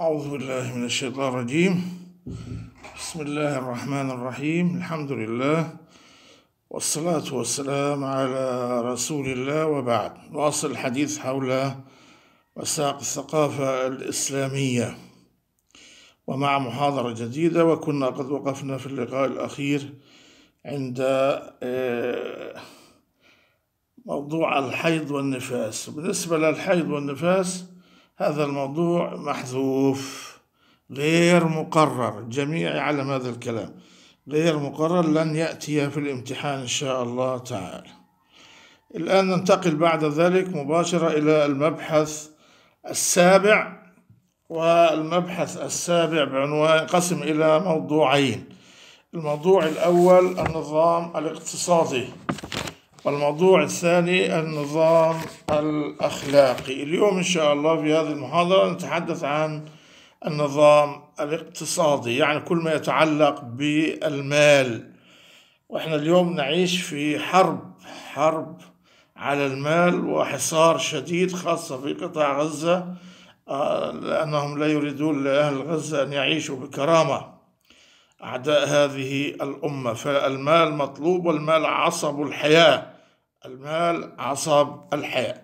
أعوذ بالله من الشيطان الرجيم بسم الله الرحمن الرحيم الحمد لله والصلاة والسلام على رسول الله وبعد نواصل الحديث حول مساق الثقافة الإسلامية ومع محاضرة جديدة وكنا قد وقفنا في اللقاء الأخير عند آه، موضوع الحيض والنفاس بالنسبة للحيض والنفاس هذا الموضوع محذوف غير مقرر جميع يعلم هذا الكلام غير مقرر لن يأتي في الامتحان إن شاء الله تعالى الآن ننتقل بعد ذلك مباشرة إلى المبحث السابع والمبحث السابع بعنوان قسم إلى موضوعين الموضوع الأول النظام الاقتصادي والموضوع الثاني النظام الأخلاقي اليوم إن شاء الله في هذه المحاضرة نتحدث عن النظام الاقتصادي يعني كل ما يتعلق بالمال وإحنا اليوم نعيش في حرب حرب على المال وحصار شديد خاصة في قطاع غزة آه، لأنهم لا يريدون لأهل غزة أن يعيشوا بكرامة أعداء هذه الأمة فالمال مطلوب والمال عصب الحياة المال عصب الحياة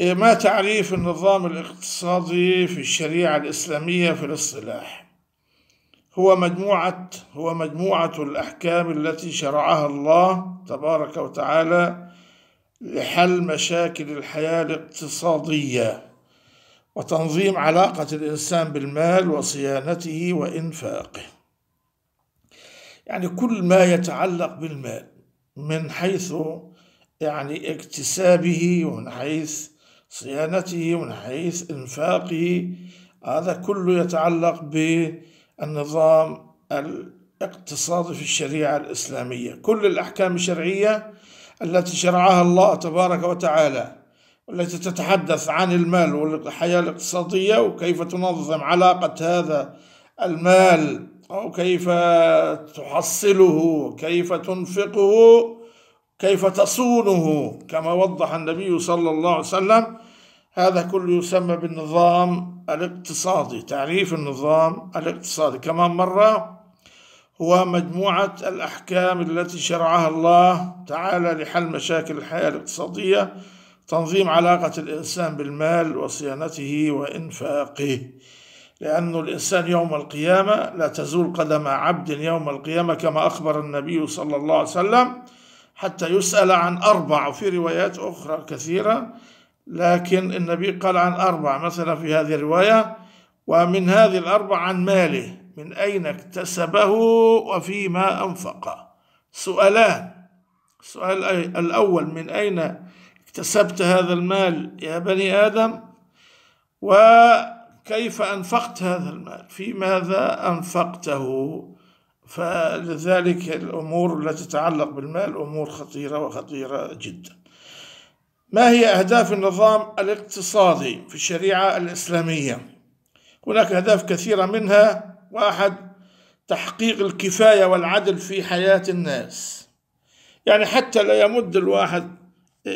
إيه، ما تعريف النظام الاقتصادي في الشريعة الإسلامية في الاصطلاح هو مجموعة هو مجموعة الأحكام التي شرعها الله تبارك وتعالى لحل مشاكل الحياة الاقتصادية وتنظيم علاقة الإنسان بالمال وصيانته وإنفاقه يعني كل ما يتعلق بالمال من حيث يعني اكتسابه ومن حيث صيانته ومن حيث انفاقه هذا كله يتعلق بالنظام الاقتصادي في الشريعه الاسلاميه كل الاحكام الشرعيه التي شرعها الله تبارك وتعالى والتي تتحدث عن المال والحياه الاقتصاديه وكيف تنظم علاقه هذا المال أو كيف تحصله كيف تنفقه كيف تصونه كما وضح النبي صلى الله عليه وسلم هذا كله يسمى بالنظام الاقتصادي تعريف النظام الاقتصادي كمان مرة هو مجموعة الأحكام التي شرعها الله تعالى لحل مشاكل الحياة الاقتصادية تنظيم علاقة الإنسان بالمال وصيانته وإنفاقه لأن الإنسان يوم القيامة لا تزول قدم عبد يوم القيامة كما أخبر النبي صلى الله عليه وسلم حتى يسأل عن أربع وفي روايات أخرى كثيرة لكن النبي قال عن أربع مثلا في هذه الرواية ومن هذه الأربع عن ماله من أين اكتسبه وفيما أنفقه سؤالان السؤال الأول من أين اكتسبت هذا المال يا بني آدم و كيف أنفقت هذا المال في ماذا أنفقته فلذلك الأمور التي تتعلق بالمال أمور خطيرة وخطيرة جدا ما هي أهداف النظام الاقتصادي في الشريعة الإسلامية هناك أهداف كثيرة منها واحد تحقيق الكفاية والعدل في حياة الناس يعني حتى لا يمد الواحد آه،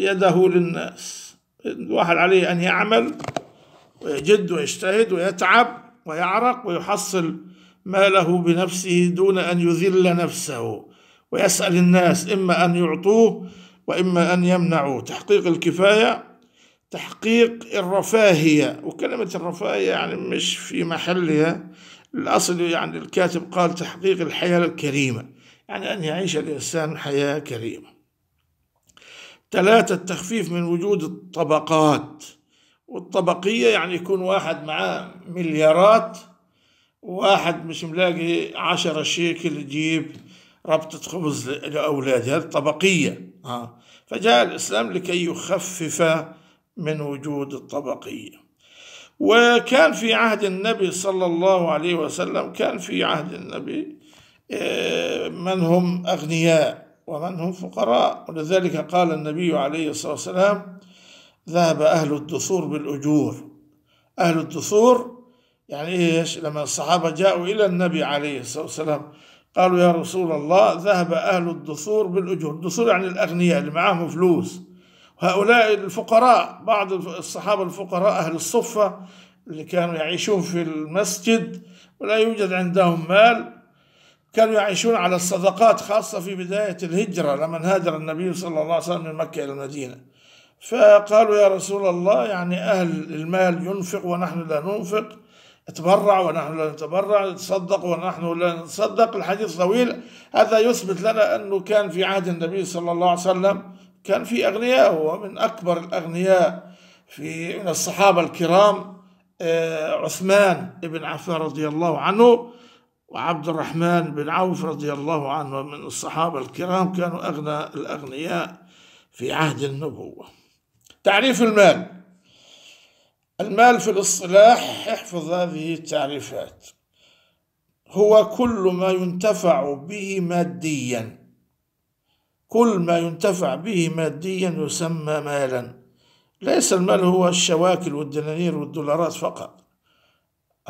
يده للناس الواحد عليه أن يعمل ويجد ويجتهد ويتعب ويعرق ويحصل ماله بنفسه دون أن يذل نفسه ويسأل الناس إما أن يعطوه وإما أن يمنعوه تحقيق الكفاية تحقيق الرفاهية وكلمة الرفاهية يعني مش في محلها الأصل يعني الكاتب قال تحقيق الحياة الكريمة يعني أن يعيش الإنسان حياة كريمة ثلاثة التخفيف من وجود الطبقات والطبقية يعني يكون واحد معاه مليارات واحد مش ملاقي عشرة شيكل يجيب ربطة خبز لأولاده هذه الطبقية آه. فجاء الإسلام لكي يخفف من وجود الطبقية وكان في عهد النبي صلى الله عليه وسلم كان في عهد النبي آه، من هم أغنياء ومن هم فقراء ولذلك قال النبي عليه الصلاة والسلام ذهب أهل الدثور بالأجور أهل الدثور يعني إيش لما الصحابة جاءوا إلى النبي عليه الصلاة والسلام قالوا يا رسول الله ذهب أهل الدثور بالأجور الدثور يعني الأغنياء اللي معاهم فلوس هؤلاء الفقراء بعض الصحابة الفقراء أهل الصفة اللي كانوا يعيشون في المسجد ولا يوجد عندهم مال كانوا يعيشون على الصدقات خاصة في بداية الهجرة لما هاجر النبي صلى الله عليه وسلم من مكة إلى المدينة فقالوا يا رسول الله يعني أهل المال ينفق ونحن لا ننفق اتبرع ونحن لا نتبرع تصدق ونحن لا نتصدق الحديث طويل هذا يثبت لنا أنه كان في عهد النبي صلى الله عليه وسلم كان في أغنياء هو من أكبر الأغنياء في من الصحابة الكرام آه، عثمان بن عفان رضي الله عنه وعبد الرحمن بن عوف رضي الله عنه من الصحابة الكرام كانوا أغنى الأغنياء في عهد النبوة تعريف المال المال في الاصطلاح احفظ هذه التعريفات هو كل ما ينتفع به ماديا كل ما ينتفع به ماديا يسمى مالا ليس المال هو الشواكل والدنانير والدولارات فقط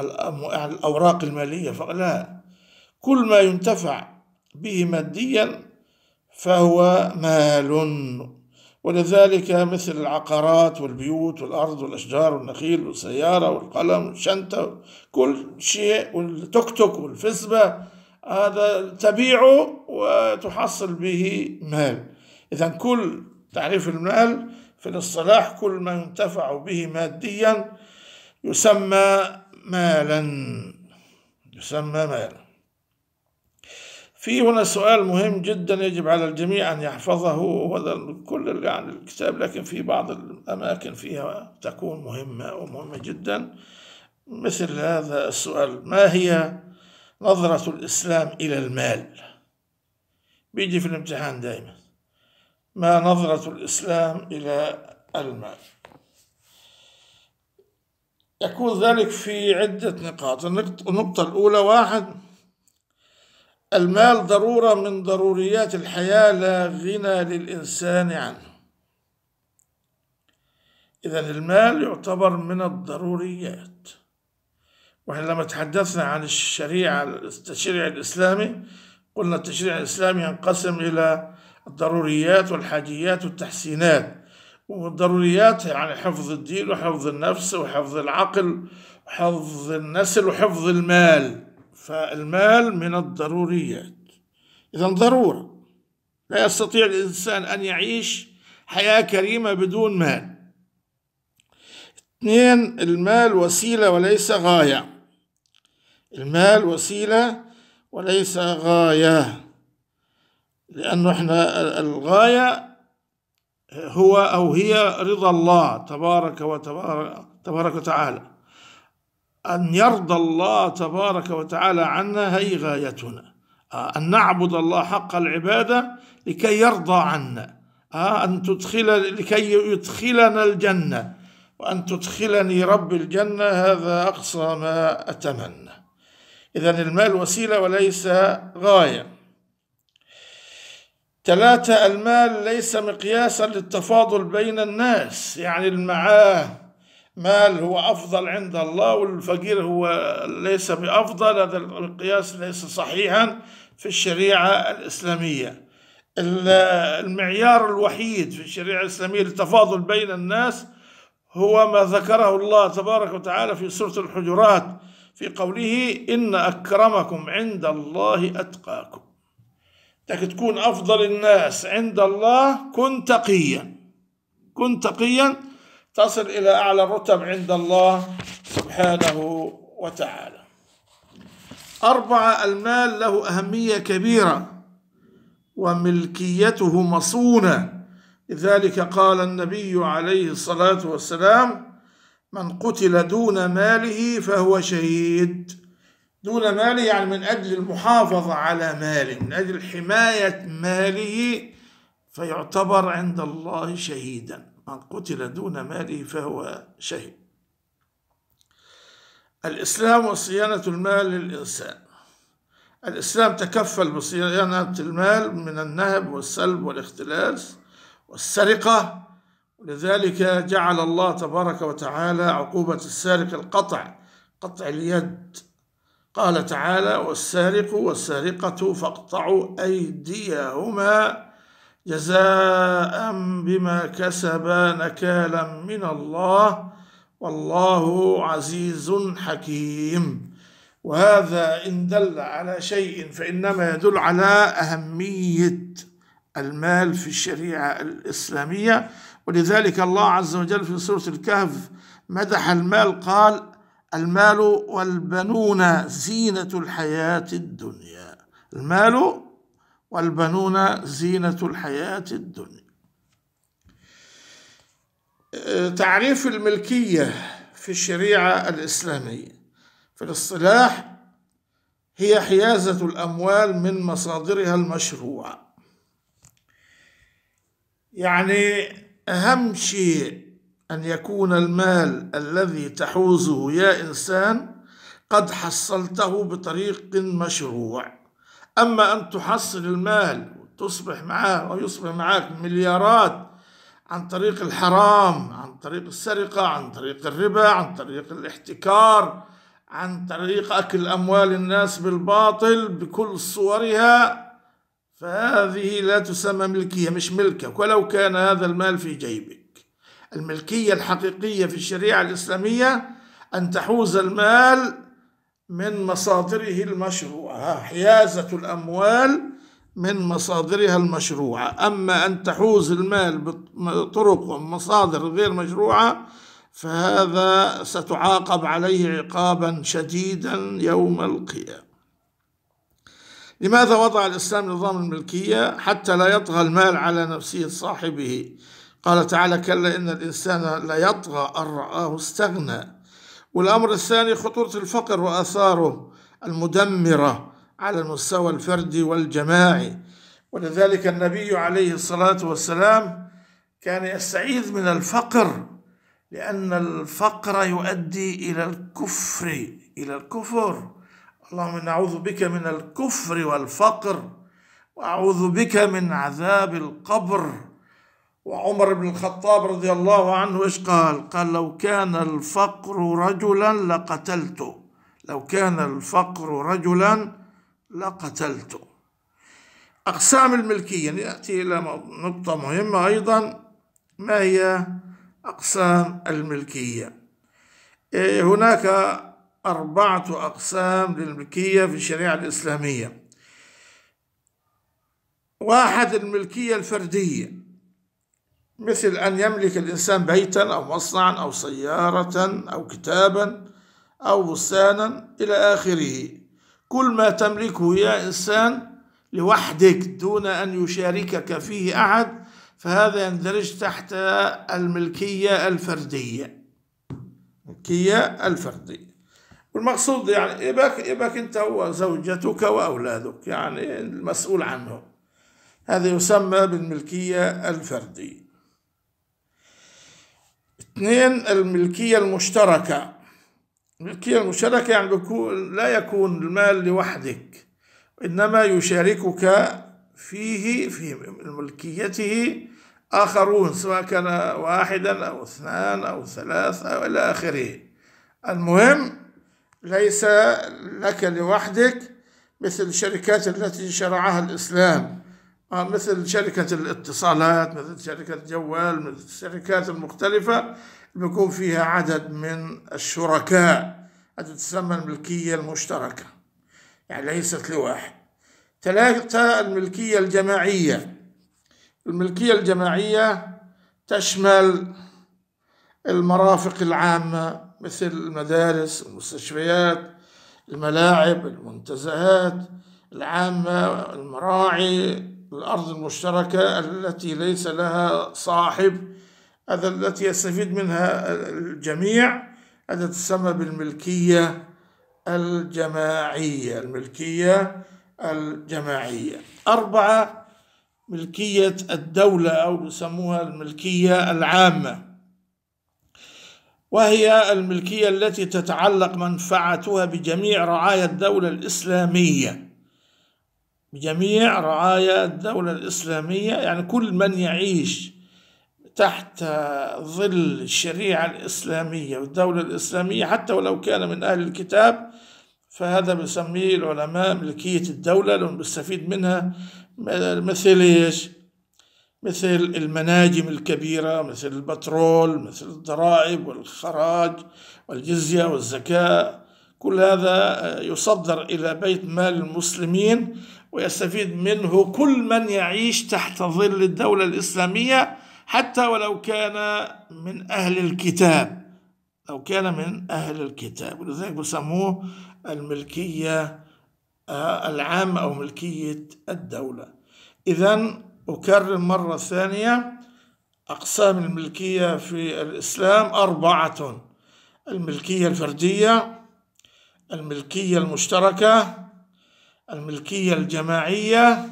الأوراق المالية فقط لا كل ما ينتفع به ماديا فهو مال ولذلك مثل العقارات والبيوت والأرض والأشجار والنخيل والسيارة والقلم والشنطة كل شيء والتوك توك والفسبة هذا تبيعه وتحصل به مال إذا كل تعريف المال في الاصطلاح كل ما ينتفع به ماديا يسمى مالا يسمى مالا في هنا سؤال مهم جدا يجب على الجميع أن يحفظه وهذا كل يعني الكتاب لكن في بعض الأماكن فيها تكون مهمة ومهمة جدا مثل هذا السؤال ما هي نظرة الإسلام إلى المال بيجي في الامتحان دائما ما نظرة الإسلام إلى المال يكون ذلك في عدة نقاط النقطة الأولى واحد المال ضرورة من ضروريات الحياة لا غنى للإنسان عنه إذا المال يعتبر من الضروريات وإحنا لما تحدثنا عن الشريعة التشريع الإسلامي قلنا التشريع الإسلامي ينقسم إلى الضروريات والحاجيات والتحسينات والضروريات يعني حفظ الدين وحفظ النفس وحفظ العقل وحفظ النسل وحفظ المال فالمال من الضروريات إذا ضرورة لا يستطيع الإنسان أن يعيش حياة كريمة بدون مال اثنين المال وسيلة وليس غاية المال وسيلة وليس غاية لأنه احنا الغاية هو أو هي رضا الله تبارك وتبارك تبارك وتعالى أن يرضى الله تبارك وتعالى عنا هي غايتنا آه، أن نعبد الله حق العبادة لكي يرضى عنا آه، أن تدخل لكي يدخلنا الجنة وأن تدخلني رب الجنة هذا أقصى ما أتمنى إذا المال وسيلة وليس غاية ثلاثة المال ليس مقياسا للتفاضل بين الناس يعني المعاه مال هو أفضل عند الله والفقير هو ليس بأفضل هذا القياس ليس صحيحا في الشريعة الإسلامية المعيار الوحيد في الشريعة الإسلامية للتفاضل بين الناس هو ما ذكره الله تبارك وتعالى في سورة الحجرات في قوله إن أكرمكم عند الله أتقاكم لك تكون أفضل الناس عند الله كن تقيا كن تقيا تصل إلى أعلى الرتب عند الله سبحانه وتعالى أربعة المال له أهمية كبيرة وملكيته مصونة لذلك قال النبي عليه الصلاة والسلام من قتل دون ماله فهو شهيد دون ماله يعني من أجل المحافظة على ماله من أجل حماية ماله فيعتبر عند الله شهيداً من قتل دون ماله فهو شهيد الإسلام وصيانة المال للإنسان الإسلام تكفل بصيانة المال من النهب والسلب والاختلاس والسرقة لذلك جعل الله تبارك وتعالى عقوبة السارق القطع قطع اليد قال تعالى والسارق والسارقة فاقطعوا أيديهما جزاء بما كسبا نكالا من الله والله عزيز حكيم وهذا إن دل على شيء فإنما يدل على أهمية المال في الشريعة الإسلامية ولذلك الله عز وجل في سورة الكهف مدح المال قال المال والبنون زينة الحياة الدنيا المال والبنون زينة الحياة الدنيا آه، تعريف الملكية في الشريعة الإسلامية في الاصطلاح هي حيازة الأموال من مصادرها المشروعة يعني أهم شيء أن يكون المال الذي تحوزه يا إنسان قد حصلته بطريق مشروع أما أن تحصل المال وتصبح معاه ويصبح معاك مليارات عن طريق الحرام عن طريق السرقة عن طريق الربا عن طريق الاحتكار عن طريق أكل أموال الناس بالباطل بكل صورها فهذه لا تسمى ملكية مش ملكك ولو كان هذا المال في جيبك الملكية الحقيقية في الشريعة الإسلامية أن تحوز المال من مصادره المشروعة حيازة الأموال من مصادرها المشروعة أما أن تحوز المال بطرق ومصادر غير مشروعة فهذا ستعاقب عليه عقابا شديدا يوم القيامة لماذا وضع الإسلام نظام الملكية حتى لا يطغى المال على نفسية صاحبه قال تعالى كلا إن الإنسان ليطغى أن رآه استغنى والأمر الثاني خطورة الفقر وآثاره المدمرة على المستوى الفردي والجماعي ولذلك النبي عليه الصلاة والسلام كان يستعيذ من الفقر لأن الفقر يؤدي إلى الكفر إلى الكفر اللهم نعوذ أعوذ بك من الكفر والفقر وأعوذ بك من عذاب القبر وعمر بن الخطاب رضي الله عنه ايش قال؟ قال لو كان الفقر رجلا لقتلته لو كان الفقر رجلا لقتلته أقسام الملكية نأتي إلى نقطة مهمة أيضا ما هي أقسام الملكية إيه، هناك أربعة أقسام للملكية في الشريعة الإسلامية واحد الملكية الفردية مثل أن يملك الإنسان بيتا أو مصنعا أو سيارة أو كتابا أو بستانا إلى آخره كل ما تملكه يا إنسان لوحدك دون أن يشاركك فيه أحد فهذا يندرج تحت الملكية الفردية الملكية الفردية والمقصود يعني إبك إبك أنت هو زوجتك وأولادك يعني المسؤول عنهم هذا يسمى بالملكية الفردية اثنين الملكية المشتركة الملكية المشتركة يعني بيكون لا يكون المال لوحدك إنما يشاركك فيه في ملكيته آخرون سواء كان واحدا أو اثنان أو ثلاث أو إلى آخره المهم ليس لك لوحدك مثل الشركات التي شرعها الإسلام آه، مثل شركة الاتصالات مثل شركة الجوال مثل الشركات المختلفة بيكون فيها عدد من الشركاء هذه تسمى الملكية المشتركة يعني ليست لواحد ثلاثة الملكية الجماعية الملكية الجماعية تشمل المرافق العامة مثل المدارس المستشفيات الملاعب المنتزهات العامة المراعي الأرض المشتركة التي ليس لها صاحب هذا التي يستفيد منها الجميع هذا تسمى بالملكية الجماعية الملكية الجماعية أربعة ملكية الدولة أو يسموها الملكية العامة وهي الملكية التي تتعلق منفعتها بجميع رعايا الدولة الإسلامية بجميع رعايا الدولة الإسلامية يعني كل من يعيش تحت ظل الشريعة الإسلامية والدولة الإسلامية حتى ولو كان من أهل الكتاب فهذا بسميه العلماء ملكية الدولة لأنه بيستفيد منها مثل إيش؟ مثل المناجم الكبيرة مثل البترول مثل الضرائب والخراج والجزية والزكاة كل هذا يصدر إلى بيت مال المسلمين ويستفيد منه كل من يعيش تحت ظل الدولة الإسلامية حتى ولو كان من أهل الكتاب لو كان من أهل الكتاب ولذلك بسموه الملكية آه، العامة أو ملكية الدولة إذا أكرر مرة ثانية أقسام الملكية في الإسلام أربعة الملكية الفردية الملكية المشتركة الملكية الجماعية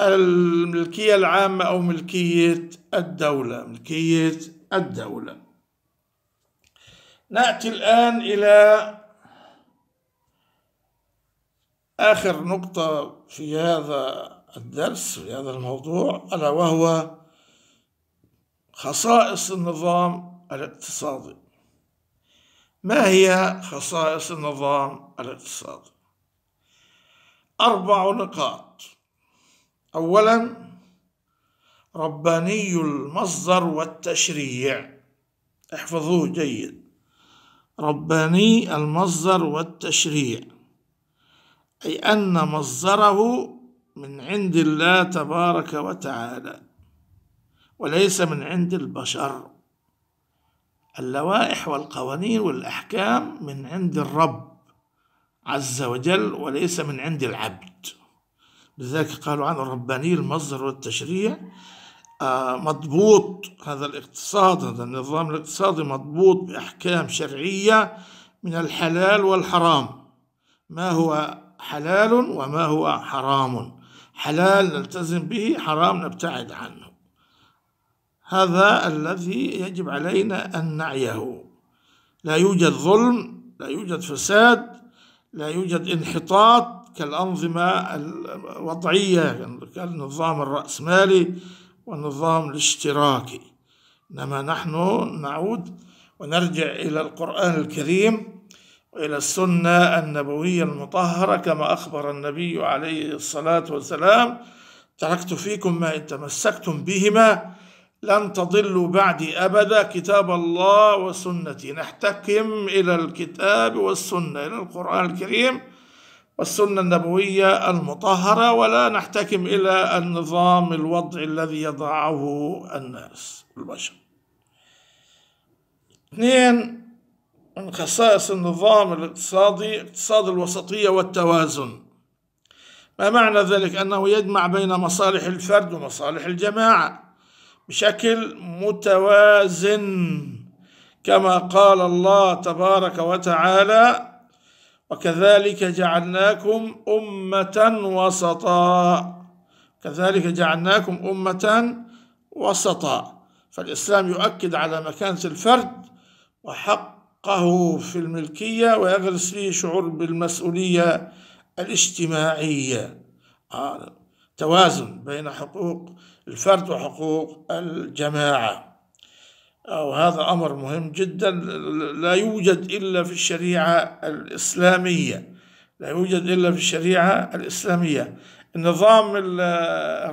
الملكية العامة أو ملكية الدولة ملكية الدولة نأتي الآن إلى آخر نقطة في هذا الدرس في هذا الموضوع ألا وهو خصائص النظام الاقتصادي ما هي خصائص النظام الاقتصادي أربع نقاط أولا رباني المصدر والتشريع احفظوه جيد رباني المصدر والتشريع أي أن مصدره من عند الله تبارك وتعالى وليس من عند البشر اللوائح والقوانين والأحكام من عند الرب عز وجل وليس من عند العبد لذلك قالوا عن رباني المصدر والتشريع آه، مضبوط هذا الاقتصاد هذا النظام الاقتصادي مضبوط بأحكام شرعية من الحلال والحرام ما هو حلال وما هو حرام حلال نلتزم به حرام نبتعد عنه هذا الذي يجب علينا أن نعيه لا يوجد ظلم لا يوجد فساد لا يوجد انحطاط كالأنظمة الوضعية كالنظام الرأسمالي والنظام الاشتراكي إنما نحن نعود ونرجع إلى القرآن الكريم وإلى السنة النبوية المطهرة كما أخبر النبي عليه الصلاة والسلام تركت فيكم ما إن تمسكتم بهما لن تضلوا بعدي أبدا كتاب الله وسنتي نحتكم إلى الكتاب والسنة إلى القرآن الكريم والسنة النبوية المطهرة ولا نحتكم إلى النظام الوضع الذي يضعه الناس البشر اثنين من خصائص النظام الاقتصادي اقتصاد الوسطية والتوازن ما معنى ذلك أنه يجمع بين مصالح الفرد ومصالح الجماعة بشكل متوازن كما قال الله تبارك وتعالى وكذلك جعلناكم أمة وسطا كذلك جعلناكم أمة وسطا فالإسلام يؤكد على مكانة الفرد وحقه في الملكية ويغرس فيه شعور بالمسؤولية الاجتماعية آه. توازن بين حقوق الفرد وحقوق الجماعة أو هذا أمر مهم جدا لا يوجد إلا في الشريعة الإسلامية لا يوجد إلا في الشريعة الإسلامية النظام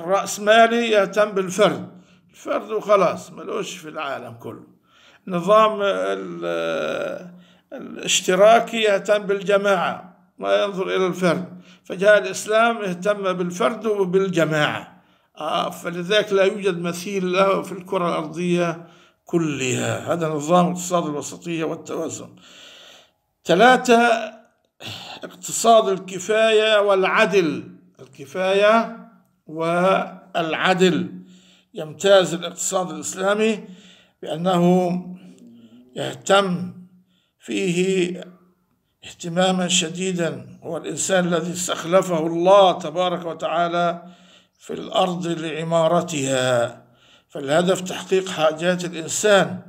الرأسمالي يهتم بالفرد الفرد وخلاص ملوش في العالم كله نظام الاشتراكي يهتم بالجماعة ما ينظر إلى الفرد فجاء الإسلام اهتم بالفرد وبالجماعة آه، فلذلك لا يوجد مثيل له في الكرة الأرضية كلها هذا نظام اقتصاد الوسطية والتوازن ثلاثة اقتصاد الكفاية والعدل الكفاية والعدل يمتاز الاقتصاد الإسلامي بأنه يهتم فيه اهتماما شديدا هو الإنسان الذي استخلفه الله تبارك وتعالى في الأرض لعمارتها فالهدف تحقيق حاجات الإنسان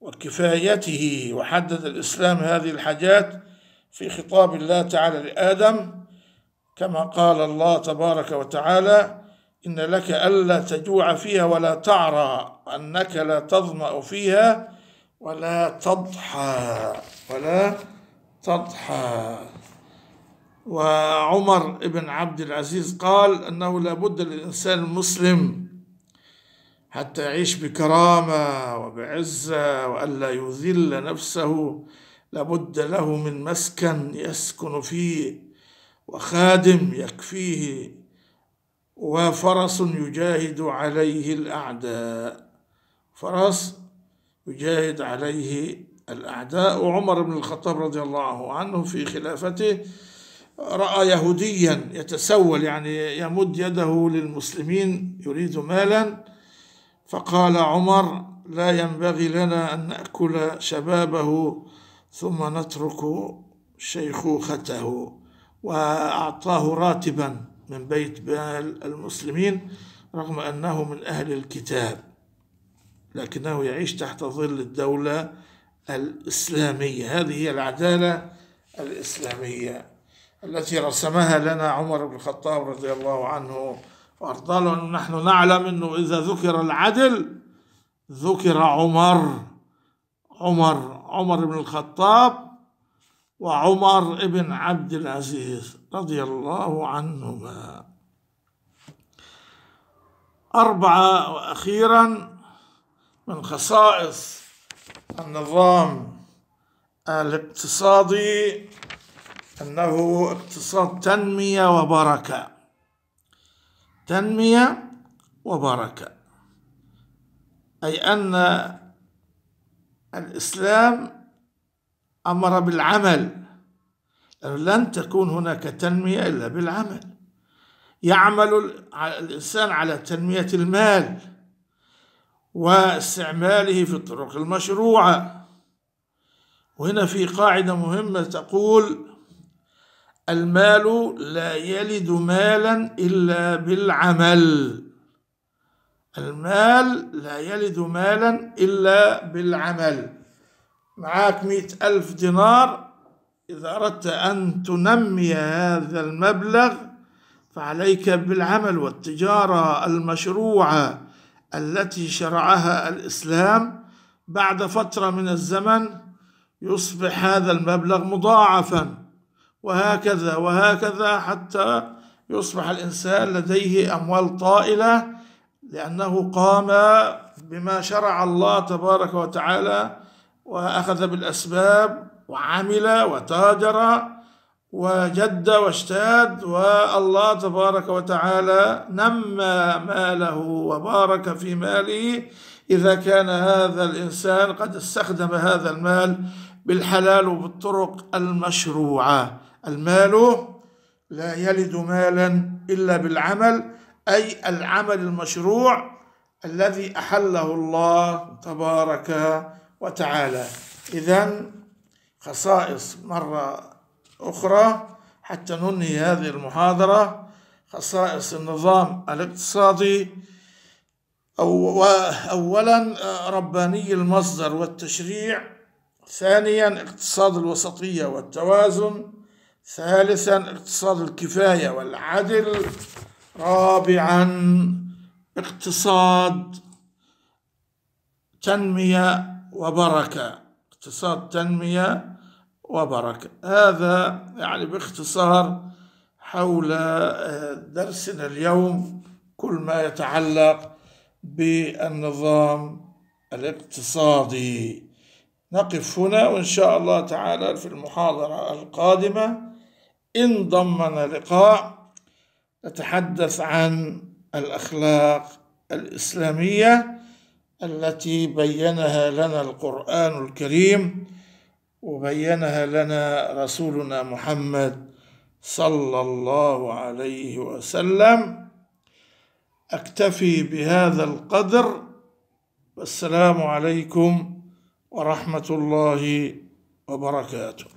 وكفايته وحدد الإسلام هذه الحاجات في خطاب الله تعالى لآدم كما قال الله تبارك وتعالى إن لك ألا تجوع فيها ولا تعرى أنك لا تظمأ فيها ولا تضحى ولا تضحى وعمر بن عبد العزيز قال أنه لابد للإنسان المسلم حتى يعيش بكرامة وبعزة وألا يذل نفسه لابد له من مسكن يسكن فيه وخادم يكفيه وفرس يجاهد عليه الأعداء فرس يجاهد عليه الأعداء عمر بن الخطاب رضي الله عنه في خلافته رأى يهوديا يتسول يعني يمد يده للمسلمين يريد مالا فقال عمر لا ينبغي لنا أن نأكل شبابه ثم نترك شيخوخته وأعطاه راتبا من بيت مال المسلمين رغم أنه من أهل الكتاب لكنه يعيش تحت ظل الدولة الإسلامية هذه هي العدالة الإسلامية التي رسمها لنا عمر بن الخطاب رضي الله عنه وأرضاه نحن نعلم أنه إذا ذكر العدل ذكر عمر عمر عمر بن الخطاب وعمر بن عبد العزيز رضي الله عنهما أربعة وأخيرا من خصائص النظام الاقتصادي أنه اقتصاد تنمية وبركة تنمية وبركة أي أن الإسلام أمر بالعمل لن تكون هناك تنمية إلا بالعمل يعمل الإنسان على تنمية المال واستعماله في الطرق المشروعة وهنا في قاعدة مهمة تقول المال لا يلد مالا إلا بالعمل المال لا يلد مالا إلا بالعمل معك مئة ألف دينار إذا أردت أن تنمي هذا المبلغ فعليك بالعمل والتجارة المشروعة التي شرعها الإسلام بعد فترة من الزمن يصبح هذا المبلغ مضاعفا وهكذا وهكذا حتى يصبح الإنسان لديه أموال طائلة لأنه قام بما شرع الله تبارك وتعالى وأخذ بالأسباب وعمل وتاجر وجد واشتاد والله تبارك وتعالى نمى ماله وبارك في ماله إذا كان هذا الإنسان قد استخدم هذا المال بالحلال وبالطرق المشروعة المال لا يلد مالا إلا بالعمل أي العمل المشروع الذي أحله الله تبارك وتعالى إذا خصائص مرة أخرى حتى ننهي هذه المحاضرة خصائص النظام الاقتصادي أو أولا آه، رباني المصدر والتشريع ثانيا اقتصاد الوسطية والتوازن ثالثا اقتصاد الكفاية والعدل رابعا اقتصاد تنمية وبركة اقتصاد تنمية وبركة هذا يعني باختصار حول آه، درسنا اليوم كل ما يتعلق بالنظام الاقتصادي نقف هنا وإن شاء الله تعالى في المحاضرة القادمة إن ضمن لقاء نتحدث عن الأخلاق الإسلامية التي بينها لنا القرآن الكريم وبينها لنا رسولنا محمد صلى الله عليه وسلم اكتفي بهذا القدر والسلام عليكم ورحمه الله وبركاته